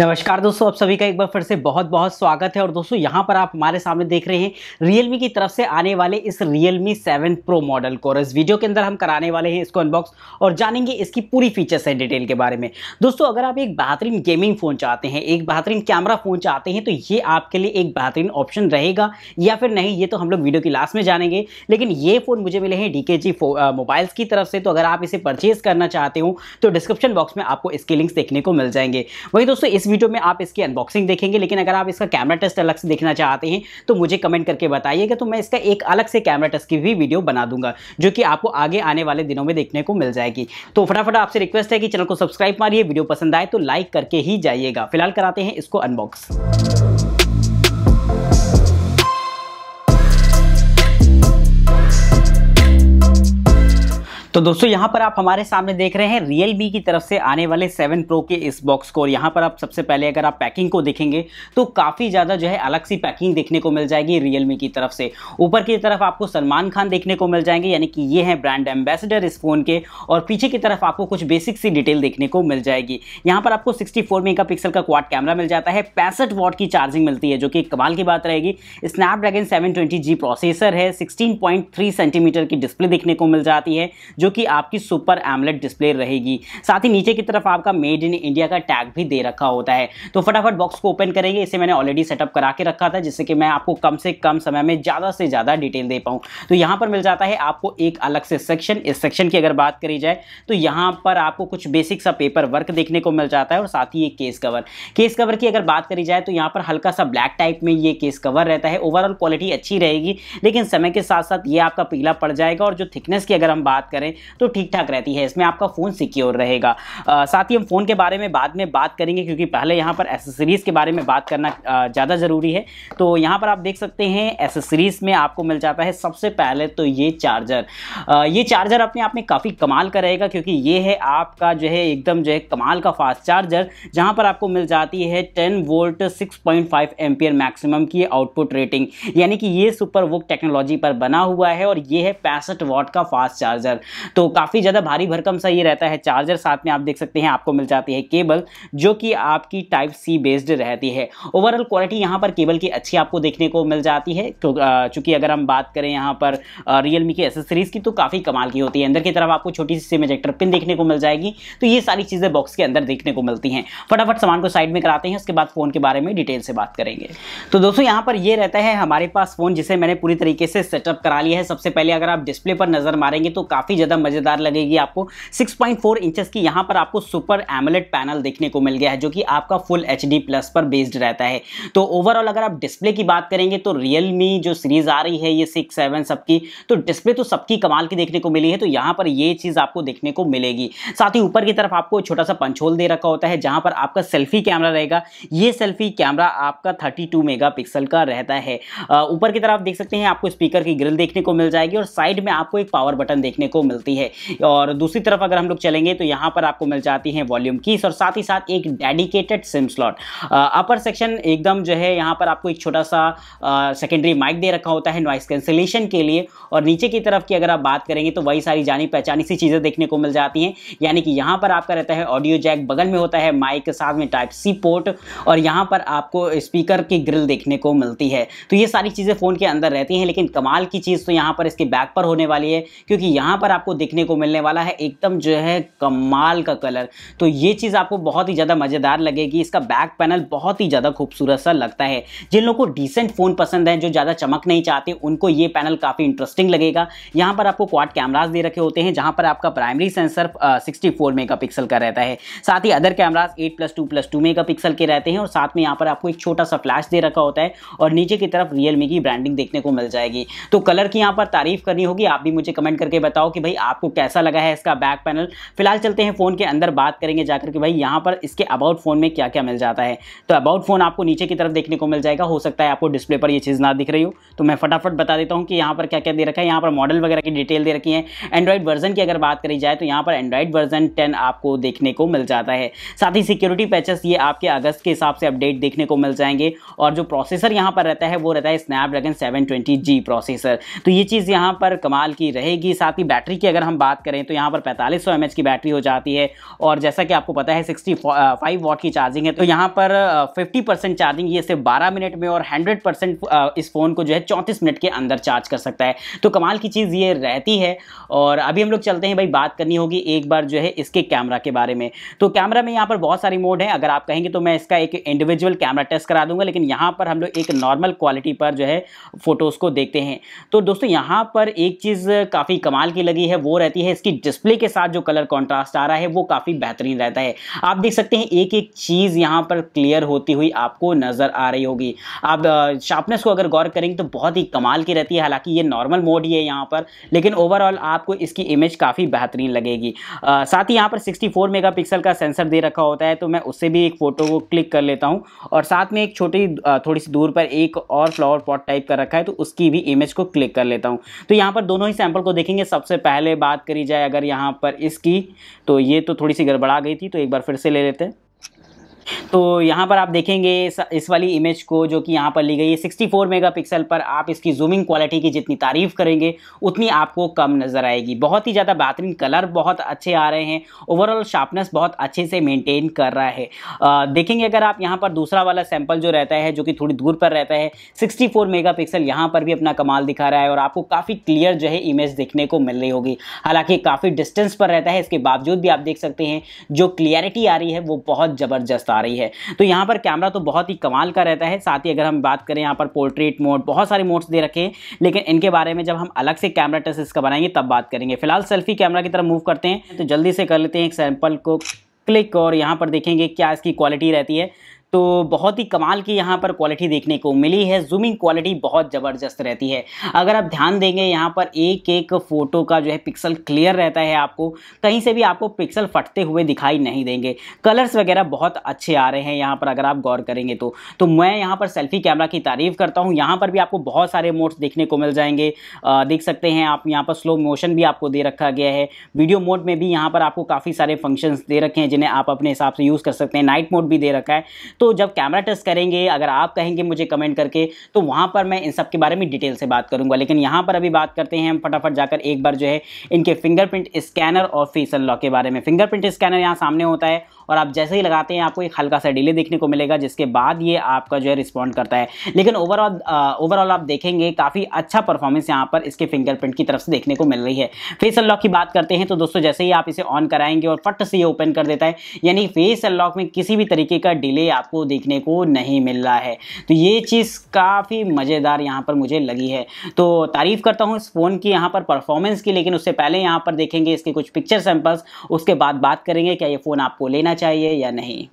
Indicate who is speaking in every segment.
Speaker 1: नमस्कार दोस्तों आप सभी का एक बार फिर से बहुत बहुत स्वागत है और दोस्तों यहाँ पर आप हमारे सामने देख रहे हैं Realme की तरफ से आने वाले इस Realme 7 Pro मॉडल को और इस वीडियो के अंदर हम कराने वाले हैं इसको अनबॉक्स और जानेंगे इसकी पूरी फीचर्स हैं डिटेल के बारे में दोस्तों अगर आप एक बेहतरीन गेमिंग फ़ोन चाहते हैं एक बेहतरीन कैमरा फ़ोन चाहते हैं तो ये आपके लिए एक बेहतरीन ऑप्शन रहेगा या फिर नहीं ये तो हम लोग वीडियो की लास्ट में जानेंगे लेकिन ये फ़ोन मुझे मिले हैं डी मोबाइल्स की तरफ से तो अगर आप इसे परचेज़ करना चाहते हो तो डिस्क्रिप्शन बॉक्स में आपको इसके लिंक्स देखने को मिल जाएंगे वही दोस्तों इस वीडियो में आप इसकी अनबॉक्सिंग देखेंगे लेकिन अगर आप इसका कैमरा टेस्ट अलग से देखना चाहते हैं तो मुझे कमेंट करके बताइएगा तो मैं इसका एक अलग से कैमरा टेस्ट की भी वीडियो बना दूंगा जो कि आपको आगे आने वाले दिनों में देखने को मिल जाएगी तो फटाफट आपसे रिक्वेस्ट है कि चैनल को सब्सक्राइब मारिए वीडियो पसंद आए तो लाइक करके ही जाइएगा फिलहाल कराते हैं इसको अनबॉक्स तो दोस्तों यहाँ पर आप हमारे सामने देख रहे हैं रियलमी की तरफ से आने वाले सेवन प्रो के इस बॉक्स को और यहाँ पर आप सबसे पहले अगर आप पैकिंग को देखेंगे तो काफ़ी ज़्यादा जो है अलग सी पैकिंग देखने को मिल जाएगी रियलमी की तरफ से ऊपर की तरफ आपको सलमान खान देखने को मिल जाएंगे यानी कि ये हैं ब्रांड एम्बेसडर इस फ़ोन के और पीछे की तरफ आपको कुछ बेसिक सी डिटेल देखने को मिल जाएगी यहाँ पर आपको सिक्सटी मेगापिक्सल का क्वाड कैमरा मिल जाता है पैंसठ वॉट की चार्जिंग मिलती है जो कि कमाल की बात रहेगी स्नैपड्रैगन सेवन प्रोसेसर है सिक्सटीन सेंटीमीटर की डिस्प्ले देखने को मिल जाती है जो जो कि आपकी सुपर एमलेट डिस्प्ले रहेगी साथ ही नीचे की तरफ आपका मेड इन इंडिया का टैग भी दे रखा होता है तो फटाफट बॉक्स को ओपन करेंगे इसे मैंने ऑलरेडी सेटअप करा के रखा था जिससे कि मैं आपको कम से कम समय में ज़्यादा से ज़्यादा डिटेल दे पाऊँ तो यहाँ पर मिल जाता है आपको एक अलग से सेक्शन इस सेक्शन की अगर बात करी जाए तो यहाँ पर आपको कुछ बेसिक सा पेपर वर्क देखने को मिल जाता है और साथ ही ये केस कवर केस कवर की अगर बात करी जाए तो यहाँ पर हल्का सा ब्लैक टाइप में ये केस कवर रहता है ओवरऑल क्वालिटी अच्छी रहेगी लेकिन समय के साथ साथ ये आपका पीला पड़ जाएगा और जो थिकनेस की अगर हम बात करें करें तो ठीक ठाक रहती है इसमें आपका फ़ोन सिक्योर रहेगा साथ ही हम फ़ोन के बारे में बाद में बात करेंगे क्योंकि पहले यहाँ पर एसेसरीज़ के बारे में बात करना ज़्यादा ज़रूरी है तो यहाँ पर आप देख सकते हैं एसेसरीज़ में आपको मिल जाता है सबसे पहले तो ये चार्जर ये चार्जर अपने आप में काफ़ी कमाल का रहेगा क्योंकि ये है आपका जो है एकदम जो है कमाल का फास्ट चार्जर जहाँ पर आपको मिल जाती है ten volt six point maximum की आउटपुट रेटिंग यानी कि ये सुपर वोक टेक्नोलॉजी पर बना हुआ है और ये है पैंसठ वॉट का फास्ट चार्जर तो काफ़ी ज़्यादा भारी भरकम सा ये रहता है चार्जर साथ में आप देख सकते हैं आपको मिल जाती है केबल जो कि आपकी टाइप सी बेस्ड रहती है ओवरऑल क्वालिटी यहाँ पर केबल की अच्छी आपको देखने को मिल जाती है चूँकि अगर हम बात करें यहाँ पर रियलमी की एसेसरीज़ की तो काफ़ी कमाल की होती है अंदर की तरफ आपको छोटी सी सिम एजेक्टर पिन देखने को मिल जाएगी तो ये सारी चीज़ें बॉक्स के अंदर देखने को मिलती हैं फटाफट सामान को साइड में कराते हैं उसके बाद फ़ोन के बारे में डिटेल से बात करेंगे तो दोस्तों यहाँ पर ये रहता है हमारे पास फ़ोन जिसे मैंने पूरी तरीके से सेटअप करा लिया है सबसे पहले अगर आप डिस्प्ले पर नज़र मारेंगे तो काफ़ी ज़्यादा मज़ेदार लगेगी आपको 6.4 इंचेस की यहाँ पर आपको सुपर एमलेट पैनल देखने को मिल गया है जो कि आपका फुल एच प्लस पर बेस्ड रहता है तो ओवरऑल अगर आप डिस्प्ले की बात करेंगे तो रियलमी जो सीरीज़ आ रही है ये सिक्स सेवन सबकी तो डिस्प्ले तो सबकी कमाल की देखने को मिली है तो यहाँ पर ये चीज़ आपको देखने को मिलेगी साथ ही ऊपर की तरफ आपको छोटा सा पंचोल दे रखा होता है जहां पर आपका सेल्फी कैमरा रहेगा ये सेल्फी कैमरा आपका 32 पिक्सल का रहता है ऊपर की तरफ देख सकते हैं आपको स्पीकर की ग्रिल देखने को मिल जाएगी और साइड में आपको एक पावर बटन देखने को मिल मिलती है और दूसरी तरफ अगर हम लोग चलेंगे तो यहाँ पर आपको मिल जाती है वॉल्यूम कीस और साथ ही साथ एक dedicated SIM slot upper section एकदम जो है यहाँ पर आपको एक छोटा सा सेकेंडरी माइक दे रखा होता है नॉइस कैंसिलेशन के लिए और नीचे की तरफ की अगर आप बात करेंगे तो वही सारी जानी पहचानी सी चीज़ें देखने को मिल जाती हैं यानी कि यहाँ पर आपका रहता है ऑडियो जैक बगल में होता है माइक के साथ में टाइप सी पोर्ट और यहाँ पर आपको स्पीकर की ग्रिल देखने को मिलती है तो ये सारी चीज़ें फ़ोन के अंदर रहती हैं लेकिन कमाल की चीज़ तो यहाँ पर इसके बैक पर होने वाली है क्योंकि यहाँ पर आपको आपको देखने को मिलने वाला है एकदम जो है कमाल का कलर तो ये चीज़ आपको बहुत ही ज़्यादा मज़ेदार लगेगी इसका बैक पैनल बहुत ही ज़्यादा खूबसूरत सा लगता है जिन लोगों को डिसेंट फ़ोन पसंद है जो ज़्यादा चमक नहीं चाहते उनको ये पैनल काफ़ी इंटरेस्टिंग लगेगा यहाँ पर आपको क्वाड कैमराज दे रखे होते हैं जहाँ पर आपका प्राइमरी सेंसर सिक्सटी फोर का रहता है साथ ही other cameras eight plus two plus two mega के रहते हैं और साथ में यहाँ पर आपको एक छोटा सा फ्लैश दे रखा होता है और नीचे की तरफ रियलमी की ब्रांडिंग देखने को मिल जाएगी तो कलर की यहाँ पर तारीफ करनी होगी आप भी मुझे कमेंट करके बताओ कि भाई आपको कैसा लगा है इसका बैक पैनल फिलहाल चलते हैं फ़ोन के अंदर बात करेंगे जाकर के भाई यहाँ पर इसके अबाउट फ़ोन में क्या क्या मिल जाता है तो अबाउट फ़ोन आपको नीचे की तरफ देखने को मिल जाएगा हो सकता है आपको डिस्प्ले पर यह चीज़ ना दिख रही हो तो मैं फटाफट बता देता हूँ कि यहाँ पर क्या क्या दे रखा है यहाँ पर मॉडल वगैरह की डिटेल दे रखी है एंड्रॉइड वर्जन की अगर बात करी जाए तो यहाँ पर एंड्रॉइड वर्जन टेन आपको देखने को मिल जाता है साथ ही सिक्योरिटी पैचेस ये आपके अगस्त के हिसाब से अपडेट देखने को मिल जाएंगे और जो प्रोसेसर यहाँ पर रहता है वो रहता है Snapdragon seven twenty G processor तो ये चीज़ यहाँ पर कमाल की रहेगी साथ ही बैटरी की की अगर हम बात करें तो यहाँ पर पैंतालीस सौ की बैटरी हो जाती है और जैसा कि आपको पता है सिक्सटी फाइव वॉट की चार्जिंग है तो यहाँ पर फिफ्टी परसेंट चार्जिंग ये सिर्फ बारह मिनट में और हंड्रेड परसेंट इस फ़ोन को जो है चौंतीस मिनट के अंदर चार्ज कर सकता है तो कमाल की चीज़ ये रहती है और अभी हम लोग चलते हैं भाई बात करनी होगी एक बार जो है इसके कैमरा के बारे में तो कैमरा में यहाँ पर बहुत सारे मोड है अगर आप कहेंगे तो मैं इसका एक इंडिविजुअल कैमरा टेस्ट करा दूंगा लेकिन यहाँ पर हम लोग एक नॉर्मल क्वालिटी पर जो है फ़ोटोज़ को देखते हैं तो दोस्तों यहाँ पर एक चीज़ काफ़ी कमाल की लगी है है वो रहती है इसकी डिस्प्ले के साथ जो कलर कॉन्ट्रास्ट आ रहा है वो काफ़ी बेहतरीन रहता है आप देख सकते हैं एक एक चीज़ यहाँ पर क्लियर होती हुई आपको नज़र आ रही होगी आप शार्पनेस को अगर गौर करेंगे तो बहुत ही कमाल की रहती है हालांकि ये नॉर्मल मोड ही है यहाँ पर लेकिन ओवरऑल आपको इसकी इमेज काफ़ी बेहतरीन लगेगी साथ ही यहाँ पर 64 मेगापिक्सल का सेंसर दे रखा होता है तो मैं उससे भी एक फ़ोटो को क्लिक कर लेता हूँ और साथ में एक छोटी थोड़ी सी दूर पर एक और फ्लावर पॉट टाइप कर रखा है तो उसकी भी इमेज को क्लिक कर लेता हूँ तो यहाँ पर दोनों ही सैम्पल को देखेंगे सबसे पहले पहले बात करी जाए अगर यहाँ पर इसकी तो ये तो थोड़ी सी गड़बड़ा गई थी तो एक बार फिर से ले लेते हैं तो यहाँ पर आप देखेंगे इस वाली इमेज को जो कि यहाँ पर ली गई है 64 मेगापिक्सल पर आप इसकी जूमिंग क्वालिटी की जितनी तारीफ करेंगे उतनी आपको कम नज़र आएगी बहुत ही ज़्यादा बेहतरीन कलर बहुत अच्छे आ रहे हैं ओवरऑल शार्पनेस बहुत अच्छे से मेनटेन कर रहा है आ, देखेंगे अगर आप यहाँ पर दूसरा वाला सैम्पल जो रहता है जो कि थोड़ी दूर पर रहता है सिक्सटी फोर पिक्सल यहाँ पर भी अपना कमाल दिखा रहा है और आपको काफ़ी क्लियर जो है इमेज देखने को मिल रही होगी हालांकि काफ़ी डिस्टेंस पर रहता है इसके बावजूद भी आप देख सकते हैं जो क्लियरिटी आ रही है वो बहुत ज़बरदस्त आ आ रही है तो यहाँ पर कैमरा तो बहुत ही कमाल का रहता है साथ ही अगर हम बात करें यहाँ पर पोर्ट्रेट मोड बहुत सारे मोड्स दे रखे हैं लेकिन इनके बारे में जब हम अलग से कैमरा टेस्ट इसका बनाएंगे तब बात करेंगे फिलहाल सेल्फी कैमरा की तरफ मूव करते हैं तो जल्दी से कर लेते हैं एक सैम्पल को क्लिक और यहाँ पर देखेंगे क्या इसकी क्वालिटी रहती है तो बहुत ही कमाल की यहाँ पर क्वालिटी देखने को मिली है जूमिंग क्वालिटी बहुत ज़बरदस्त रहती है अगर आप ध्यान देंगे यहाँ पर एक एक फ़ोटो का जो है पिक्सल क्लियर रहता है आपको कहीं से भी आपको पिक्सल फटते हुए दिखाई नहीं देंगे कलर्स वगैरह बहुत अच्छे आ रहे हैं यहाँ पर अगर आप गौर करेंगे तो तो मैं यहाँ पर सेल्फी कैमरा की तारीफ़ करता हूँ यहाँ पर भी आपको बहुत सारे मोड्स देखने को मिल जाएंगे आ, देख सकते हैं आप यहाँ पर स्लो मोशन भी आपको दे रखा गया है वीडियो मोड में भी यहाँ पर आपको काफ़ी सारे फंक्शंस दे रखे हैं जिन्हें आप अपने हिसाब से यूज़ कर सकते हैं नाइट मोड भी दे रखा है तो जब कैमरा टेस्ट करेंगे अगर आप कहेंगे मुझे कमेंट करके तो वहाँ पर मैं इन सब के बारे में डिटेल से बात करूँगा लेकिन यहाँ पर अभी बात करते हैं हम फटाफट जाकर एक बार जो है इनके फिंगरप्रिंट स्कैनर और फेस अनलॉक के बारे में फिंगरप्रिंट स्कैनर यहाँ सामने होता है और आप जैसे ही लगाते हैं आपको एक हल्का सा डिले देखने को मिलेगा जिसके बाद ये आपका जो है रिस्पॉन्ड करता है लेकिन ओवरऑल ओवरऑल आप देखेंगे काफ़ी अच्छा परफॉर्मेंस यहाँ पर इसके फिंगरप्रिंट की तरफ से देखने को मिल रही है फेस अनलॉक की बात करते हैं तो दोस्तों जैसे ही आप इसे ऑन कराएंगे और फट से ये ओपन कर देता है यानी फेस अनलॉक में किसी भी तरीके का डिले आपको देखने को नहीं मिल रहा है तो ये चीज़ काफ़ी मज़ेदार यहाँ पर मुझे लगी है तो तारीफ़ करता हूँ इस फ़ोन की यहाँ पर परफॉर्मेंस की लेकिन उससे पहले यहाँ पर देखेंगे इसके कुछ पिक्चर सैम्पल्स उसके बाद बात करेंगे क्या ये फ़ोन आपको लेना चाहिए या नहीं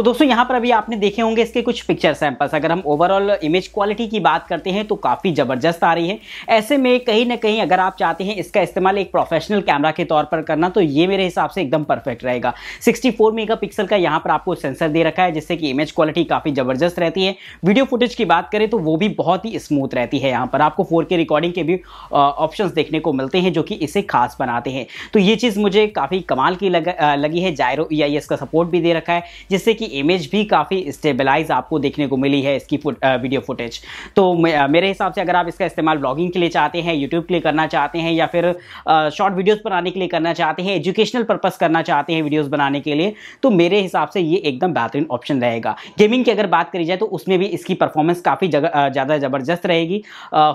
Speaker 1: तो दोस्तों यहाँ पर अभी आपने देखे होंगे इसके कुछ पिक्चर सैंपल्स अगर हम ओवरऑल इमेज क्वालिटी की बात करते हैं तो काफ़ी ज़बरदस्त आ रही है ऐसे में कहीं ना कहीं अगर आप चाहते हैं इसका इस्तेमाल एक प्रोफेशनल कैमरा के तौर पर करना तो ये मेरे हिसाब से एकदम परफेक्ट रहेगा 64 मेगा का यहाँ पर आपको सेंसर दे रखा है जिससे कि इमेज क्वालिटी काफ़ी ज़बरदस्त रहती है वीडियो फुटेज की बात करें तो वो भी बहुत ही स्मूथ रहती है यहाँ पर आपको फोर रिकॉर्डिंग के भी ऑप्शन देखने को मिलते हैं जो कि इसे खास बनाते हैं तो ये चीज़ मुझे काफ़ी कमाल की लग, लगी है जायरो ई का सपोर्ट भी दे रखा है जिससे कि इमेज भी काफ़ी स्टेबलाइज आपको देखने को मिली है इसकी फुट, आ, वीडियो फुटेज तो मेरे हिसाब से अगर आप इसका इस्तेमाल ब्लॉगिंग के लिए चाहते हैं यूट्यूब के लिए करना चाहते हैं या फिर शॉर्ट वीडियोज़ बनाने के लिए करना चाहते हैं एजुकेशनल पर्पज़ करना चाहते हैं वीडियोज़ बनाने के लिए तो मेरे हिसाब से ये एकदम बेहतरीन ऑप्शन रहेगा गेमिंग की अगर बात करी जाए तो उसमें भी इसकी परफॉर्मेंस काफ़ी ज़्यादा ज़बरदस्त रहेगी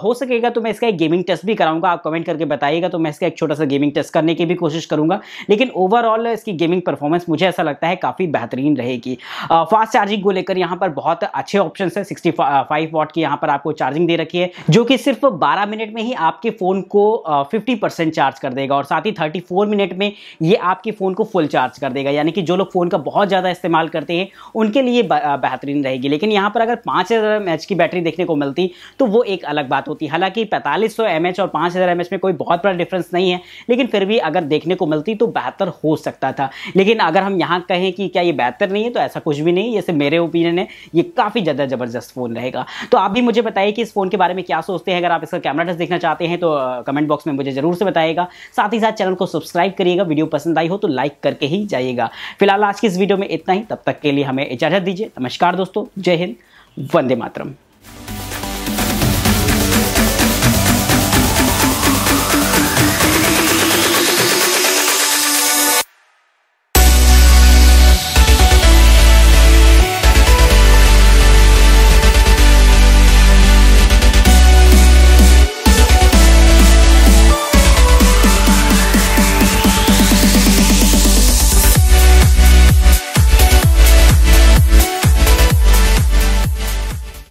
Speaker 1: हो सकेगा तो मैं इसका एक गेमिंग टेस्ट भी कराऊंगा आप कमेंट करके बताइएगा तो मैं इसका एक छोटा सा गेमिंग टेस्ट करने की भी कोशिश करूँगा लेकिन ओवरऑल इसकी गेमिंग परफॉर्मेंस मुझे ऐसा लगता है काफ़ी बेहतरीन रहेगी फास्ट चार्जिंग को लेकर यहाँ पर बहुत अच्छे ऑप्शन है सिक्सटी फाइव वॉट की यहाँ पर आपको चार्जिंग दे रखी है जो कि सिर्फ बारह मिनट में ही आपके फ़ोन को फिफ्टी परसेंट चार्ज कर देगा और साथ ही थर्टी फोर मिनट में ये आपके फ़ोन को फुल चार्ज कर देगा यानी कि जो लोग फ़ोन का बहुत ज़्यादा इस्तेमाल करते हैं उनके लिए बेहतरीन रहेगी लेकिन यहाँ पर अगर पाँच हज़ार की बैटरी देखने को मिलती तो वो एक अलग बात होती हालांकि पैंतालीस सौ और पाँच हज़ार में कोई बहुत बड़ा डिफरेंस नहीं है लेकिन फिर भी अगर देखने को मिलती तो बेहतर हो सकता था लेकिन अगर हम यहाँ कहें कि क्या ये बेहतर नहीं है तो ऐसा ऐसा कुछ भी नहीं ये सिर्फ मेरे ओपिनियन है ये काफ़ी ज़्यादा ज़बरदस्त फ़ोन रहेगा तो आप भी मुझे बताइए कि इस फ़ोन के बारे में क्या सोचते हैं अगर आप इसका कैमरा टेस्ट देखना चाहते हैं तो कमेंट बॉक्स में मुझे ज़रूर से बताएगा साथ ही साथ चैनल को सब्सक्राइब करिएगा वीडियो पसंद आई हो तो लाइक करके ही जाइएगा फिलहाल आज की इस वीडियो में इतना ही तब तक के लिए हमें इजाज़त दीजिए नमस्कार दोस्तों जय हिंद वंदे मातरम